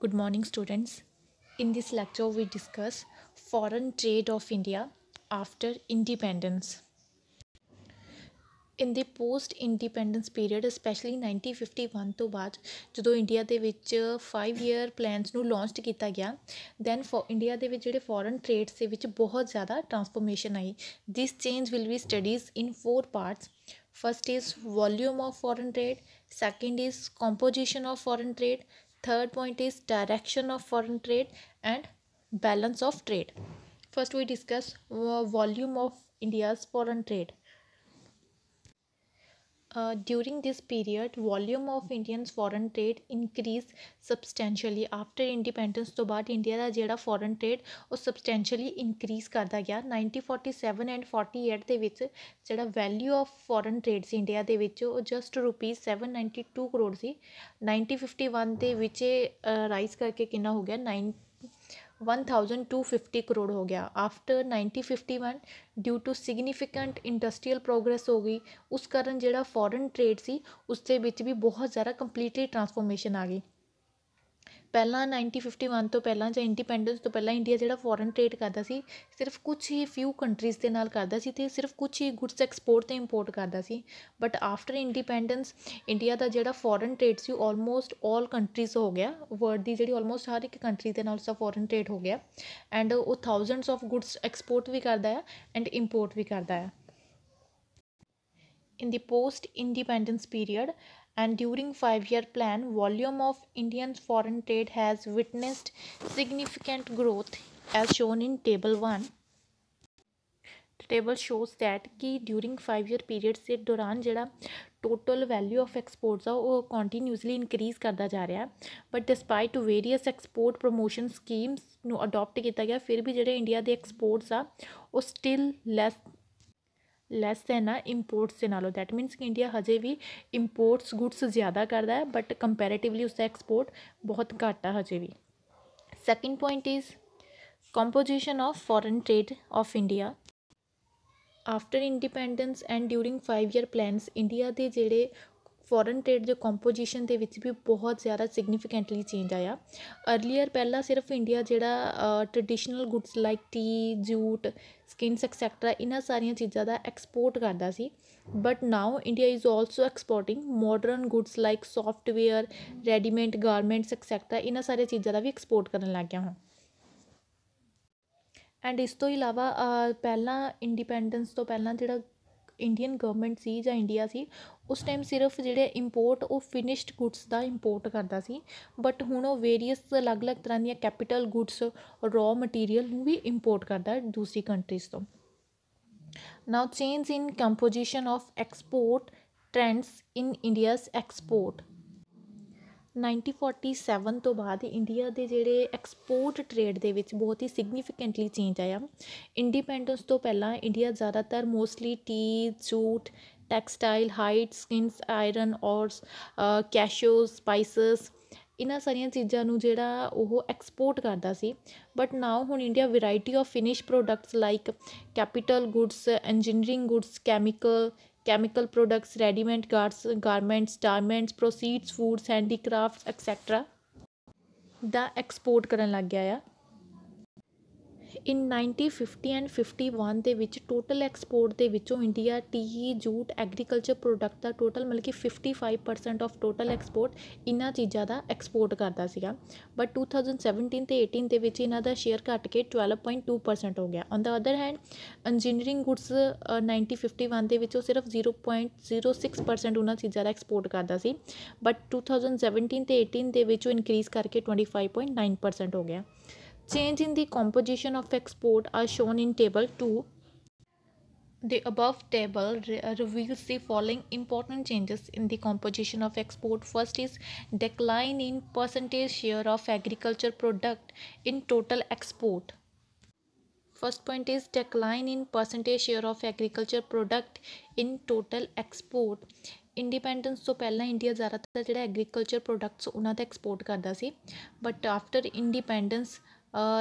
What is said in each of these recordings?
good morning students in this lecture we discuss foreign trade of india after independence in the post independence period especially 1951 to baad jadon india de which uh, five year plans nu launched kita gaya then for india de which jede foreign trade se vich bahut zyada transformation aayi this change will be studies in four parts first is volume of foreign trade second is composition of foreign trade Third point is direction of foreign trade and balance of trade. First we discuss volume of India's foreign trade. Uh, during this period volume of Indians foreign trade increase substantially after independence to baad india da jehda foreign trade oh substantially increase karda gaya 1947 and 48 ਦੇ vich jehda value of foreign trade si india de vich oh just rupees 792 crore si 1951 ਦੇ ਵਿੱਚ rise ਕਰਕੇ ਕਿੰਨਾ ਹੋ ਗਿਆ 9 one thousand two fifty crore हो गया after nineteen fifty one due to significant industrial progress हो गई उस कारण जोड़ा फॉरन ट्रेड से उसके भी बहुत ज़्यादा कंप्लीटली ट्रांसफॉर्मेशन आ गई ਪਹਿਲਾਂ ਨਾਈਨਟੀ ਫਿਫਟੀ ਵਨ ਤੋਂ ਪਹਿਲਾਂ ਜਾਂ ਇੰਡੀਪੈਂਡੈਂਸ ਤੋਂ ਪਹਿਲਾਂ ਇੰਡੀਆ ਜਿਹੜਾ ਫੋਰਨ ਟ੍ਰੇਡ ਕਰਦਾ ਸੀ ਸਿਰਫ ਕੁਛ ਹੀ ਫਿਊ ਕੰਟਰੀਜ਼ ਦੇ ਨਾਲ ਕਰਦਾ ਸੀ ਅਤੇ ਸਿਰਫ ਕੁਛ ਹੀ ਗੁੱਡਸ ਐਕਸਪੋਰਟ ਅਤੇ ਇੰਪੋਰਟ ਕਰਦਾ ਸੀ ਬਟ ਆਫਟਰ ਇੰਡੀਪੈਂਡੈਂਸ ਇੰਡੀਆ ਦਾ ਜਿਹੜਾ ਫੋਰਨ ਟ੍ਰੇਡ ਸੀ ਆਲਮੋਸਟ ਆਲ ਕੰਟਰੀਜ਼ ਹੋ ਗਿਆ ਵਰਲਡ ਦੀ ਜਿਹੜੀ ਆਲਮੋਸਟ ਹਰ ਇੱਕ ਕੰਟਰੀ ਦੇ ਨਾਲ ਉਸਦਾ ਫੋਰਨ ਟ੍ਰੇਡ ਹੋ ਗਿਆ ਐਂਡ ਉਹ ਥਾਊਜ਼ੈਂਡਸ ਆਫ ਗੁੱਡਸ ਐਕਸਪੋਰਟ ਵੀ ਕਰਦਾ ਹੈ ਐਂਡ ਇੰਪੋਰਟ ਵੀ ਕਰਦਾ ਹੈ in the post independence period and during five year plan volume of indian foreign trade has witnessed significant growth as shown in table 1 the table shows that ki during five year period se duran jada total value of exports ਆ ਉਹ continuously increase ਕਰਦਾ ਜਾ ਰਿਹਾ but despite various export promotion schemes ਨੂੰ adopt ਕੀਤਾ ਗਿਆ ਫਿਰ ਵੀ ਜਿਹੜੇ ਇੰਡੀਆ ਦੇ exports ਆ ਉਹ still less ਲੈਸ ਦੈਨ ਆ ਇੰਪੋਰਟਸ ਦੇ ਨਾਲੋਂ ਦੈਟ ਮੀਨਸ ਕਿ ਇੰਡੀਆ ਹਜੇ ਵੀ ਇੰਪੋਰਟਸ ਗੁੱਡਸ ਜ਼ਿਆਦਾ ਕਰਦਾ ਹੈ ਬਟ ਕੰਪੈਰੀਟਿਵਲੀ ਦਾ ਐਕਸਪੋਰਟ ਬਹੁਤ ਘੱਟ ਆ ਹਜੇ ਵੀ second point is composition of foreign trade of India after independence and during 5 year plans India ਦੇ ਜਿਹੜੇ ਫੋਰਨ ਟ੍ਰੇਡ ਦੇ ਕੰਪੋਜੀਸ਼ਨ ਦੇ ਵਿੱਚ ਵੀ ਬਹੁਤ ਜ਼ਿਆਦਾ ਸਿਗਨੀਫੀਕੈਂਟਲੀ ਚੇਂਜ ਆਇਆ ਅਰਲੀਅਰ ਪਹਿਲਾਂ ਸਿਰਫ ਇੰਡੀਆ ਜਿਹੜਾ traditional goods like tea jute skins etcetera ਇਹਨਾਂ ਸਾਰੀਆਂ ਚੀਜ਼ਾਂ ਦਾ ਐਕਸਪੋਰਟ ਕਰਦਾ ਸੀ but now India is also exporting modern goods like software readymade garments etcetera ਇਹਨਾਂ ਸਾਰੀਆਂ ਚੀਜ਼ਾਂ ਦਾ ਵੀ ਐਕਸਪੋਰਟ ਕਰਨ ਲੱਗ ਗਿਆ ਹੁਣ ਐਂਡ ਇਸ ਤੋਂ ਇਲਾਵਾ ਪਹਿਲਾਂ ਇੰਡੀਪੈਂਡੈਂਸ ਤੋਂ ਪਹਿਲਾਂ ਜਿਹੜਾ ਇੰਡੀਅਨ ਗਵਰਨਮੈਂਟ ਸੀ ਜਾਂ ਇੰਡੀਆ ਸੀ ਉਸ ਟਾਈਮ ਸਿਰਫ ਜਿਹੜੇ ਇੰਪੋਰਟ ਉਹ ਫਿਨਿਸ਼ਡ ਗੁੱਡਸ ਦਾ ਇੰਪੋਰਟ ਕਰਦਾ ਸੀ ਬਟ ਹੁਣ ਉਹ ਵੇਰੀਅਸ ਅਲੱਗ-ਅਲੱਗ ਤਰ੍ਹਾਂ ਦੀਆਂ ਕੈਪੀਟਲ ਗੁੱਡਸ ਰॉ ਮਟੀਰੀਅਲ ਨੂੰ ਵੀ ਇੰਪੋਰਟ ਕਰਦਾ ਹੈ ਦੂਸਰੀ ਕੰਟਰੀਜ਼ ਤੋਂ now change in composition of export trends in India's export 1947 ਤੋਂ ਬਾਅਦ ਇੰਡੀਆ ਦੇ ਜਿਹੜੇ ਐਕਸਪੋਰਟ ਟ੍ਰੇਡ ਦੇ ਵਿੱਚ ਬਹੁਤ ਹੀ ਸਿਗਨੀਫੀਕੈਂਟਲੀ ਚੇਂਜ ਆਇਆ ਇੰਡੀਪੈਂਡੈਂਸ ਤੋਂ ਪਹਿਲਾਂ ਇੰਡੀਆ ਜ਼ਿਆਦਾਤਰ mostly tea jute textile hides skins iron ores cashews spices ਇਨਾ ਸਾਰੀਆਂ ਚੀਜ਼ਾਂ ਨੂੰ ਜਿਹੜਾ ਉਹ ਐਕਸਪੋਰਟ ਕਰਦਾ ਸੀ ਬਟ ਨਾਓ ਹੁਣ India variety of finish products like capital goods engineering goods chemical chemical products, ready-made garments, garments, proceeds, foods, handicrafts, etc. ਦਾ ਐਕਸਪੋਰਟ ਕਰਨ ਲੱਗ ਗਿਆ ਆ ਇਨ 1950 ਐਂਡ 51 ਦੇ ਵਿੱਚ ਟੋਟਲ ਐਕਸਪੋਰਟ ਦੇ ਵਿੱਚੋਂ India tea jute agriculture product ਦਾ ਟੋਟਲ ਮਤਲਬ ਕਿ 55% ਆਫ ਟੋਟਲ ਐਕਸਪੋਰਟ ਇਨ੍ਹਾਂ ਚੀਜ਼ਾਂ ਦਾ ਐਕਸਪੋਰਟ ਕਰਦਾ ਸੀਗਾ ਬਟ 2017 ਤੇ 18 ਦੇ ਵਿੱਚ ਇਹਨਾਂ ਦਾ ਸ਼ੇਅਰ ਘਟ ਕੇ 12.2% ਹੋ ਗਿਆ on the other hand engineering goods 1951 ਦੇ ਵਿੱਚੋਂ ਸਿਰਫ 0.06% ਉਹਨਾਂ ਚੀਜ਼ਾਂ ਦਾ ਐਕਸਪੋਰਟ ਕਰਦਾ ਸੀ ਬਟ 2017 ਤੇ 18 ਦੇ ਵਿੱਚੋਂ ਇਨਕਰੀਜ਼ ਕਰਕੇ 25.9% ਹੋ ਗਿਆ Change in the composition of export are shown in table 2. The above table re uh, reveals the following important changes in the composition of export. First is decline in percentage share of agriculture product in total export. First point is decline in percentage share of agriculture product in total export. Independence so ਪਹਿਲਾਂ India zara agriculture products products export ਦਾ export ਕਰਦਾ ਸੀ but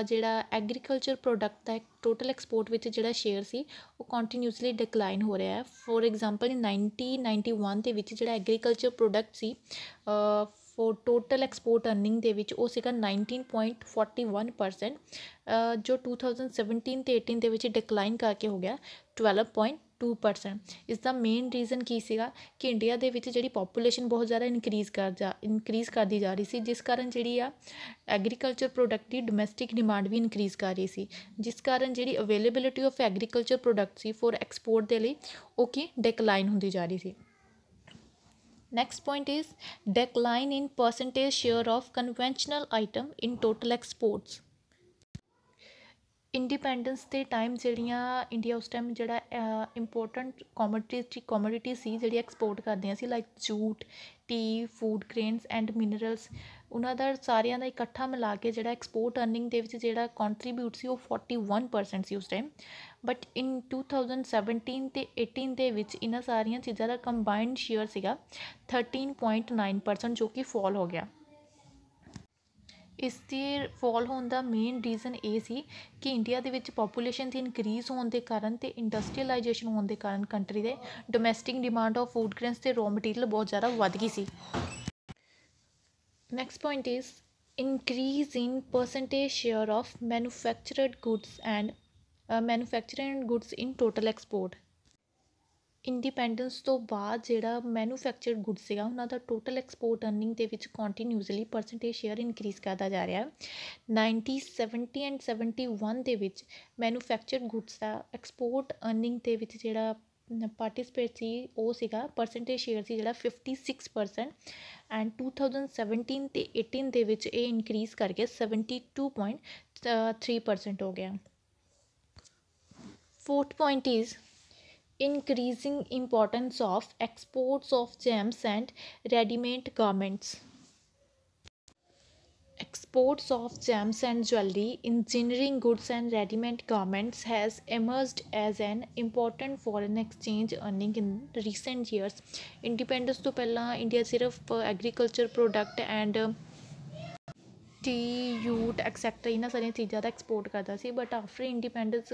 ਜਿਹੜਾ agriculture product ਦਾ total export ਵਿੱਚ ਜਿਹੜਾ share ਸੀ ਉਹ ਕੰਟੀਨਿਊਸਲੀ ਡਿਕਲਾਈਨ ਹੋ ਰਿਹਾ ਹੈ ਫੋਰ ਐਗਜ਼ਾਮਪਲ 1991 ਦੇ ਵਿੱਚ ਜਿਹੜਾ ਐਗਰੀਕਲਚਰ ਪ੍ਰੋਡਕਟ ਸੀ ਫੋਰ ਟੋਟਲ ਐਕਸਪੋਰਟ ਅਰਨਿੰਗ ਦੇ ਵਿੱਚ ਉਹ ਸੀਗਾ 19.41% ਜੋ 2017 ਤੇ 18 ਦੇ ਵਿੱਚ ਡਿਕਲਾਈਨ ਕਰਕੇ ਹੋ ਗਿਆ 12. 2 ਇਸ ਦਾ ਮੇਨ ਰੀਜ਼ਨ ਕੀ ਸੀਗਾ ਕਿ ਇੰਡੀਆ ਦੇ ਵਿੱਚ ਜਿਹੜੀ ਪੋਪੂਲੇਸ਼ਨ ਬਹੁਤ ਜ਼ਿਆਦਾ ਇਨਕਰੀਜ਼ ਕਰ ਜਾ ਇਨਕਰੀਜ਼ ਕਰਦੀ ਜਾ ਰਹੀ ਸੀ ਜਿਸ ਕਾਰਨ ਜਿਹੜੀ ਆ ਐਗਰੀਕਲਚਰ ਪ੍ਰੋਡਕਟ ਦੀ ਡੋਮੈਸਟਿਕ ਡਿਮਾਂਡ ਵੀ ਇਨਕਰੀਜ਼ ਕਰ ਰਹੀ ਸੀ ਜਿਸ ਕਾਰਨ ਜਿਹੜੀ ਅਵੇਲੇਬਿਲਿਟੀ ਆਫ ਐਗਰੀਕਲਚਰ ਪ੍ਰੋਡਕਟ ਸੀ ਫੋਰ ਐਕਸਪੋਰਟ ਦੇ ਲਈ ਉਹ ਕੀ ਡਿਕਲਾਈਨ ਹੁੰਦੀ ਜਾ ਰਹੀ ਸੀ next point is decline in percentage share of conventional item in total exports independence ਦੇ ਟਾਈਮ ਜਿਹੜੀਆਂ ਇੰਡੀਆ ਉਸ ਟਾਈਮ ਜਿਹੜਾ ਇੰਪੋਰਟੈਂਟ ਦੀ ਕਮੋਡਿਟੀ ਸੀ ਜਿਹੜੀ ਐਕਸਪੋਰਟ ਕਰਦੀਆਂ ਸੀ like jute tea food grains and minerals ਉਹਨਾਂ ਦਾ ਸਾਰਿਆਂ ਦਾ ਇਕੱਠਾ ਮਿਲਾ ਕੇ ਜਿਹੜਾ ਐਕਸਪੋਰਟ ਅਰਨਿੰਗ ਦੇ ਵਿੱਚ ਜਿਹੜਾ ਕੰਟਰੀਬਿਊਟ ਸੀ ਉਹ 41% ਸੀ ਉਸ ਟਾਈਮ ਬਟ ਇਨ 2017 ਤੇ 18 ਦੇ ਵਿੱਚ ਇਹਨਾਂ ਸਾਰੀਆਂ ਚੀਜ਼ਾਂ ਦਾ ਕੰਬਾਈਨਡ ਸ਼ੇਅਰ ਸੀਗਾ 13.9% ਜੋ ਕਿ ਫਾਲ ਹੋ ਗਿਆ ਇਸ ਦੇ ਫਾਲ ਹੋਣ ਦਾ ਮੇਨ ਰੀਜ਼ਨ ਇਹ ਸੀ ਕਿ ਇੰਡੀਆ ਦੇ ਵਿੱਚ ਪੋਪੂਲੇਸ਼ਨ ਦੀ ਇਨਕਰੀਜ਼ ਹੋਣ ਦੇ ਕਾਰਨ ਤੇ ਇੰਡਸਟਰੀਅਲਾਈਜੇਸ਼ਨ ਹੋਣ ਦੇ ਕਾਰਨ ਕੰਟਰੀ ਦੇ domestic demand of food grains ਤੇ ਰੋ ਮਟੀਰੀਅਲ ਬਹੁਤ ਜ਼ਿਆਦਾ ਵੱਧ ਗਈ ਸੀ next point is increase in percentage share of manufactured goods and manufacturing goods in total export independence ਤੋਂ ਬਾਅਦ ਜਿਹੜਾ ਮੈਨੂਫੈਕਚਰਡ ਗੁੱਡ ਸੀਗਾ ਉਹਨਾਂ ਦਾ ਟੋਟਲ ਐਕਸਪੋਰਟ ਅਰਨਿੰਗ ਦੇ ਵਿੱਚ ਕੰਟੀਨਿਊਸਲੀ ਪਰਸੈਂਟੇਜ ਸ਼ੇਅਰ ਇਨਕਰੀਜ਼ ਕਰਦਾ ਜਾ ਰਿਹਾ ਹੈ 90 70 ਐਂਡ 71 ਦੇ ਵਿੱਚ ਮੈਨੂਫੈਕਚਰਡ ਗੁੱਡਸ ਦਾ ਐਕਸਪੋਰਟ ਅਰਨਿੰਗ ਦੇ ਵਿੱਚ ਜਿਹੜਾ ਪਾਰਟਿਸਪੇਟ ਸੀ ਉਹ ਸੀਗਾ ਪਰਸੈਂਟੇਜ ਸ਼ੇਅਰ ਸੀ ਜਿਹੜਾ 56% ਐਂਡ 2017 ਤੇ 18 ਦੇ ਵਿੱਚ ਇਹ ਇਨਕਰੀਜ਼ ਕਰਕੇ 72.3% ਹੋ ਗਿਆ fourth point is increasing importance of exports of gems and ready-made garments. Exports of gems and jewelry, engineering goods and ready-made garments has emerged as an important foreign exchange earning in recent years. Independence ਤੋਂ India, India ਸਿਰਫ agriculture product and tea jute etcetera ਇਹਨਾਂ ਸਾਰੀਆਂ ਚੀਜ਼ਾਂ ਦਾ export ਕਰਦਾ ਸੀ but after independence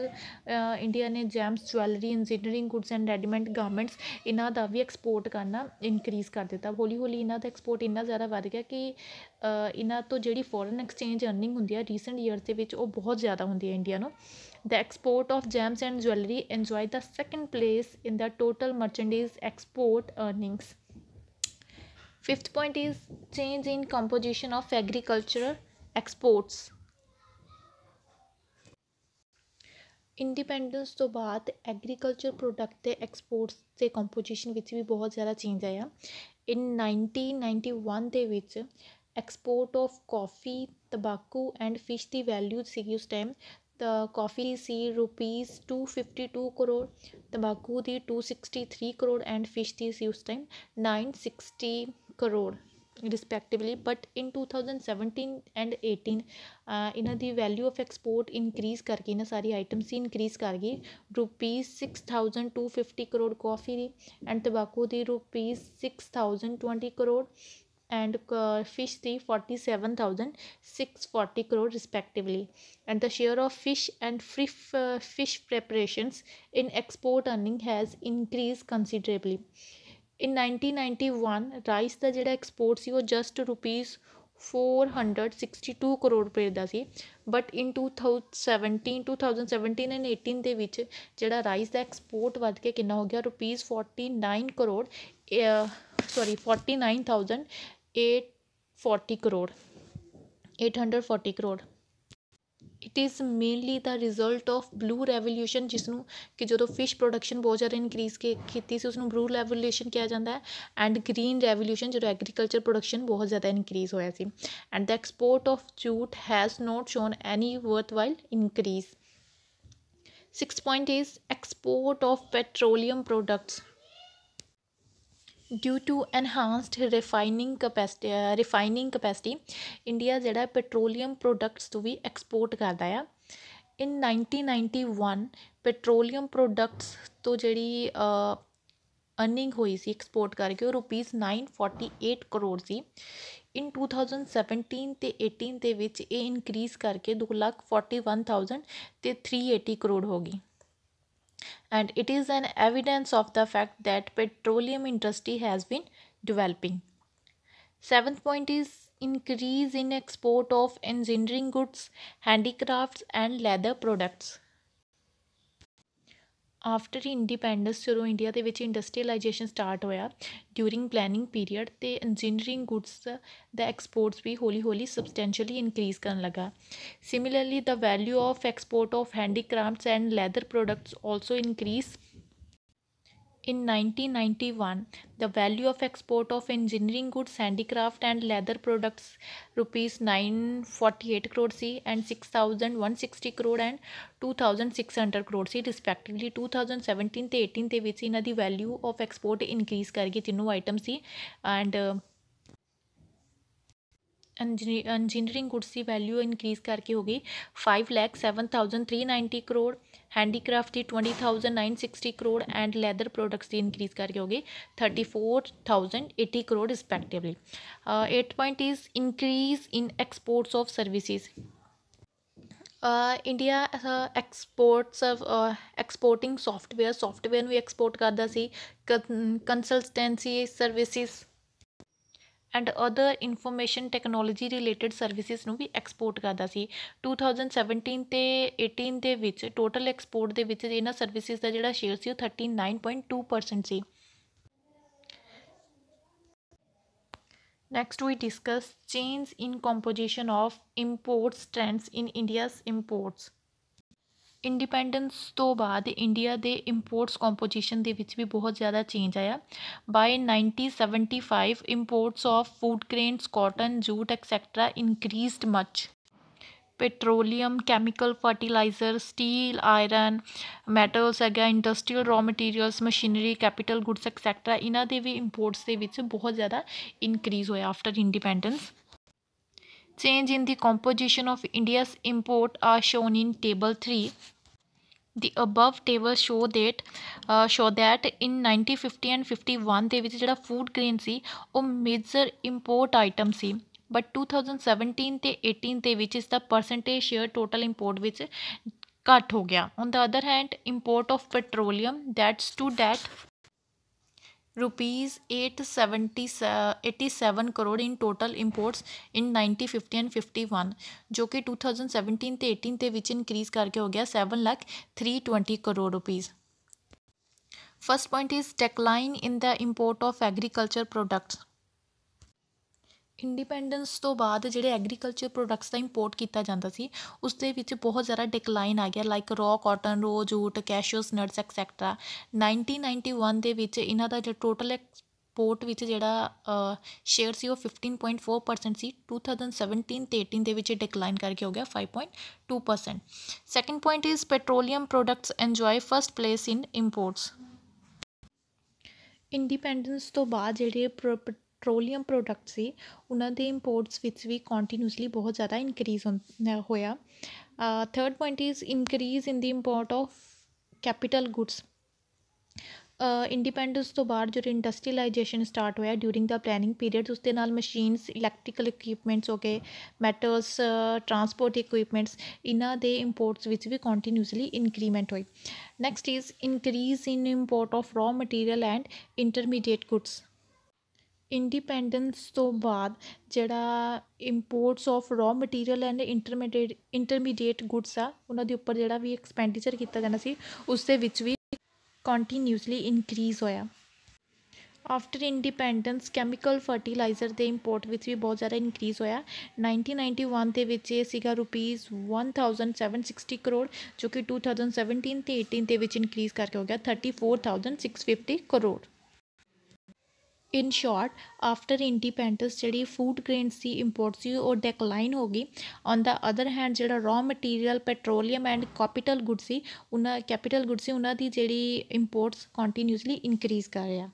India ਨੇ gems jewellery engineering goods and readymade garments ਇਹਨਾਂ ਦਾ ਵੀ ਐਕਸਪੋਰਟ ਕਰਨਾ ਇਨਕਰੀਜ਼ ਕਰ ਦਿੱਤਾ ਹੌਲੀ ਹੌਲੀ ਇਹਨਾਂ ਦਾ ਐਕਸਪੋਰਟ ਇੰਨਾ ਜ਼ਿਆਦਾ ਵੱਧ ਗਿਆ ਕਿ ਇਹਨਾਂ ਤੋਂ ਜਿਹੜੀ ਫੋਰਨ ਐਕਸਚੇਂਜ ਅਰਨਿੰਗ ਹੁੰਦੀ ਹੈ ਰੀਸੈਂਟ ਈਅਰਸ ਦੇ ਵਿੱਚ ਉਹ ਬਹੁਤ ਜ਼ਿਆਦਾ ਹੁੰਦੀ ਹੈ ਇੰਡੀਆ ਨੂੰ the export of gems and jewellery enjoy the second place in the total merchandise export earnings fifth point is change in composition of agricultural exports independence ਤੋਂ ਬਾਅਦ ਐਗਰੀਕਲਚਰ ਪ੍ਰੋਡਕਟ ਤੇ ਐਕਸਪੋਰਟਸ ਤੇ ਕੰਪੋਜੀਸ਼ਨ ਵਿੱਚ ਵੀ ਬਹੁਤ ਜ਼ਿਆਦਾ change ਆਇਆ ਇਨ 1991 ਦੇ ਵਿੱਚ ਐਕਸਪੋਰਟ ਆਫ ਕਾਫੀ ਤਬਾਕੂ ਐਂਡ ਫਿਸ਼ ਦੀ ਵੈਲਿਊ ਸੀਗੀ ਉਸ ਟਾਈਮ ਤਾਂ ਕਾਫੀ ਸੀ ਰੁਪੀਸ 252 ਕਰੋੜ ਤਬਾਕੂ ਦੀ 263 ਕਰੋੜ ਐਂਡ ਫਿਸ਼ ਦੀ ਸੀ ਉਸ time 960 crore respectively but in 2017 and 18 ਇਹਨਾਂ uh, ਦੀ the value of export increase karke na items items increase ਕਰ ਗਈ rupees 6250 crore coffee and and the rupees 6020 crore and uh, fish the 47640 crore respectively and the share of fish and free uh, fish preparations in export earning has increased considerably in 1991 rice ਦਾ ਜਿਹੜਾ export ਸੀ ਉਹ just rupees 462 crore ਰੁਪਏ ਦਾ ਸੀ but in 2017 2017 and 18 ਦੇ ਵਿੱਚ ਜਿਹੜਾ rice ਦਾ export ਵੱਧ ਕੇ ਕਿੰਨਾ ਹੋ ਗਿਆ rupees 49 crore sorry 49000 840 crore 840 crore it is mainly the result of blue revolution ਜਿਸ ਨੂੰ ਕਿ ਜਦੋਂ ਫਿਸ਼ ਪ੍ਰੋਡਕਸ਼ਨ ਬਹੁਤ ਜ਼ਿਆਦਾ ਇਨਕਰੀਜ਼ ਖੇਤੀ ਸੀ ਉਸ ਨੂੰ ਬਲੂ ਰੈਵੋਲੂਸ਼ਨ ਕਿਹਾ ਜਾਂਦਾ ਹੈ ਐਂਡ ਗ੍ਰੀਨ ਰੈਵੋਲੂਸ਼ਨ ਜਦੋਂ ਐਗਰੀਕਲਚਰ ਪ੍ਰੋਡਕਸ਼ਨ ਬਹੁਤ ਜ਼ਿਆਦਾ ਇਨਕਰੀਜ਼ ਹੋਇਆ ਸੀ and the export of jute has not shown any worthwhile increase 6 point is export of petroleum products due to enhanced refining capacity refining capacity India ਜਿਹੜਾ petroleum products ਤੋਂ ਵੀ export ਕਰਦਾ ਆ ਇਨ 1991 petroleum products ਤੋਂ ਜਿਹੜੀ earning ਹੋਈ ਸੀ export ਕਰਕੇ ਉਹ ਰੁਪੀਸ 948 ਕਰੋੜ ਸੀ ਇਨ 2017 ਤੇ 18 ਦੇ ਵਿੱਚ ਇਹ ਇਨਕਰੀਜ਼ ਕਰਕੇ 241000 ਤੇ 380 ਕਰੋੜ ਹੋ ਗਈ and it is an evidence of the fact that petroleum industry has been developing. Seventh point is increase in export of engineering goods, handicrafts and leather products. After independence ਜਦੋਂ India ਦੇ ਵਿੱਚ industrialisation start ਹੋਇਆ during planning period ਤੇ engineering goods ਦਾ exports ਵੀ ਹੌਲੀ ਹੌਲੀ substantially increase ਕਰਨ ਲੱਗਾ similarly the value of export of handicrafts and leather products also increase In 1991, the value of export of engineering goods, handicraft and leather products rupees 948 crore C and 6160 crore and 2600 crore C respectively 2017 ਤੇ 18 ਦੇ ਵਿੱਚ ਇਹਨਾਂ ਦੀ value of export increase ਕਰਕੇ items item and. Uh, engineer engineering goods ਦੀ value increase ਕਰਕੇ ਹੋ ਗਈ 5 ਲੱਖ 7390 ਕਰੋੜ ਹੈਂਡੀਕ੍ਰਾਫਟ ਦੀ 20960 ਕਰੋੜ ਐਂਡ ਲੈਦਰ ਪ੍ਰੋਡਕਟਸ ਦੀ ਇਨਕਰੀਜ਼ ਕਰਕੇ ਹੋ ਗਈ 34080 crore respectively 8 point is increase in exports of services India exports of exporting software software ਨੂੰ ਐਕਸਪੋਰਟ ਕਰਦਾ ਸੀ consultancy services and other information technology related services ਨੂੰ ਵੀ ਐਕਸਪੋਰਟ ਕਰਦਾ ਸੀ 2017 ਤੇ 18 ਦੇ ਵਿੱਚ ਟੋਟਲ ਐਕਸਪੋਰਟ ਦੇ ਵਿੱਚ ਇਹਨਾਂ ਸਰਵਿਸਿਜ਼ ਦਾ ਜਿਹੜਾ ਸ਼ੇਅਰ ਸੀ ਉਹ 39.2% ਸੀ Next, we discuss change in composition of imports trends in India's imports. ਇੰਡੀਪੈਂਡੈਂਸ ਤੋਂ ਬਾਅਦ ਇੰਡੀਆ ਦੇ ਇੰਪੋਰਟਸ ਕੰਪੋਜੀਸ਼ਨ ਦੇ ਵਿੱਚ ਵੀ ਬਹੁਤ ਜ਼ਿਆਦਾ ਚੇਂਜ ਆਇਆ by 1975 imports of food grains cotton jute etcetera increased much petroleum chemical fertiliser steel iron metals ਹੈਗਾ industrial raw materials machinery capital goods etcetera ਇਹਨਾਂ ਦੇ ਵੀ ਇੰਪੋਰਟਸ ਦੇ ਵਿੱਚ ਬਹੁਤ ਜ਼ਿਆਦਾ ਇਨਕਰੀਜ਼ ਹੋਇਆ after independence change in the composition of India's import are shown in table 3. The above table show that uh, show that in 1950 and 51 there was a food grain see, a major import item see. but 2017 to 18 which is the percentage share total import which cut ho gaya. on the other hand import of petroleum that stood at rupees 877 crore in total imports in 90 50 and 51 जो कि 2017 ਤੇ 18 ਤੇ ਵਿੱਚ increase ਕਰਕੇ ਹੋ ਗਿਆ 7 lakh 320 crore rupees first point is decline in the import of agriculture products independence ਤੋਂ ਬਾਅਦ ਜਿਹੜੇ ਐਗਰੀਕਲਚਰ ਪ੍ਰੋਡਕਟਸ ਦਾ ਇੰਪੋਰਟ ਕੀਤਾ ਜਾਂਦਾ ਸੀ ਉਸ ਦੇ ਵਿੱਚ ਬਹੁਤ ਜ਼ਿਆਦਾ ਡਿਕਲਾਈਨ ਆ ਗਿਆ like raw cotton raw jute cashews nuts etcetera 1991 ਦੇ ਵਿੱਚ ਇਹਨਾਂ ਦਾ ਜਿਹੜਾ ਟੋਟਲ ਐਕਸਪੋਰਟ ਵਿੱਚ ਜਿਹੜਾ ਸ਼ੇਅਰ ਸੀ ਉਹ 15.4% ਸੀ 2017 ਤੇ 18 ਦੇ ਵਿੱਚ ਡਿਕਲਾਈਨ ਕਰਕੇ ਹੋ ਗਿਆ 5.2% second point is petroleum products enjoy first place in imports independence ਤੋਂ ਬਾਅਦ ਜਿਹੜੇ ਪੈਟਰੋਲੀਅਮ ਪ੍ਰੋਡਕਟ ਸੀ ਉਹਨਾਂ ਦੇ ਇੰਪੋਰਟਸ ਵਿੱਚ ਵੀ ਕੰਟੀਨਿਊਸਲੀ ਬਹੁਤ ਜ਼ਿਆਦਾ ਇਨਕਰੀਜ਼ ਹੋਇਆ third point is increase in the import of capital goods independence ਤੋਂ ਬਾਅਦ ਜਦੋਂ ਇੰਡਸਟਰੀਲਾਈਜੇਸ਼ਨ ਸਟਾਰਟ ਹੋਇਆ ਡਿਊਰਿੰਗ ਦਾ ਪਲੈਨਿੰਗ ਪੀਰੀਅਡ ਉਸ ਦੇ ਨਾਲ ਮਸ਼ੀਨਸ ਇਲੈਕਟ੍ਰੀਕਲ ਇਕਵਿਪਮੈਂਟਸ ਹੋ ਗਏ ਮੈਟਲਸ ਟਰਾਂਸਪੋਰਟ ਇਕਵਿਪਮੈਂਟਸ ਇਹਨਾਂ ਦੇ ਇੰਪੋਰਟਸ ਵਿੱਚ ਵੀ ਕੰਟੀਨਿਊਸਲੀ ਇਨਕਰੀਮੈਂਟ ਹੋਈ next is increase in import of raw material and intermediate goods independence ਤੋਂ ਬਾਅਦ ਜਿਹੜਾ imports of raw material and intermediate intermediate goods ਆ ਉਹਨਾਂ ਦੇ ਉੱਪਰ ਜਿਹੜਾ ਵੀ ਐਕਸਪੈਂਡੀਚਰ ਕੀਤਾ ਜਾਂਦਾ ਸੀ ਉਸ ਦੇ ਵਿੱਚ ਵੀ ਕੰਟੀਨਿਊਸਲੀ ਇਨਕਰੀਜ਼ ਹੋਇਆ ਆਫਟਰ ਇੰਡੀਪੈਂਡੈਂਸ ਕੈਮੀਕਲ ਫਰਟੀਲਾਈਜ਼ਰ ਦੇ ਇੰਪੋਰਟ ਵਿੱਚ ਵੀ ਬਹੁਤ ਜ਼ਿਆਦਾ ਇਨਕਰੀਜ਼ ਹੋਇਆ 1991 ਦੇ ਵਿੱਚ ਇਹ ਸੀਗਾ ਰੁਪੀਸ 1760 ਕਰੋੜ ਜੋ ਕਿ 2017 ਤੇ 18 ਦੇ ਵਿੱਚ ਇਨਕਰੀਜ਼ ਕਰਕੇ ਹੋ ਗਿਆ 34650 crore in short after independence ਜਿਹੜੀ ਫੂਡ ਗ੍ਰੇਨਸ ਦੀ ਇੰਪੋਰਟ ਸੀ ਉਹ ਡੈਕਲਾਈਨ ਹੋ ਗਈ ਔਨ ਦਾ ਅਦਰ ਹੈਂਡ ਜਿਹੜਾ raw material petroleum and capital good ਸੀ ਉਹਨਾਂ ਕੈਪੀਟਲ ਗੁੱਡ ਸੀ ਉਹਨਾਂ ਦੀ ਜਿਹੜੀ ਇੰਪੋਰਟਸ ਕੰਟੀਨਿਊਸਲੀ ਇਨਕਰੀਜ਼ ਕਰ ਰਿਹਾ